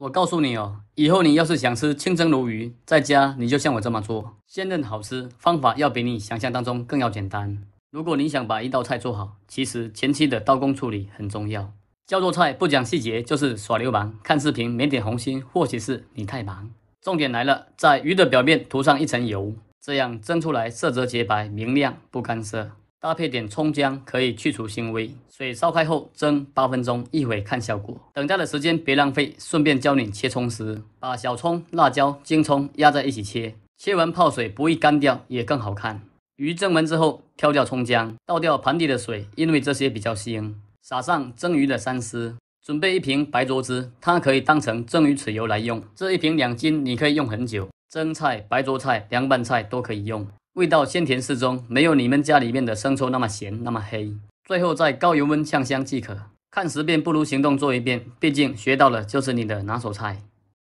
我告诉你哦，以后你要是想吃清蒸鲈鱼，在家你就像我这么做，鲜嫩好吃，方法要比你想象当中更要简单。如果你想把一道菜做好，其实前期的刀工处理很重要。教做菜不讲细节就是耍流氓。看视频没点红心，或许是你太忙。重点来了，在鱼的表面涂上一层油，这样蒸出来色泽洁白明亮，不干涩。搭配点葱姜可以去除腥味，水烧开后蒸八分钟，一会看效果。等待的时间别浪费，顺便教你切葱丝，把小葱、辣椒、金葱压在一起切，切完泡水不易干掉，也更好看。鱼蒸完之后挑掉葱姜，倒掉盘底的水，因为这些比较腥。撒上蒸鱼的三丝，准备一瓶白灼汁，它可以当成蒸鱼豉油来用。这一瓶两斤你可以用很久，蒸菜、白灼菜、凉拌菜都可以用。味道鲜甜适中，没有你们家里面的生抽那么咸那么黑。最后在高油温呛香即可。看十遍不如行动做一遍，毕竟学到了就是你的拿手菜。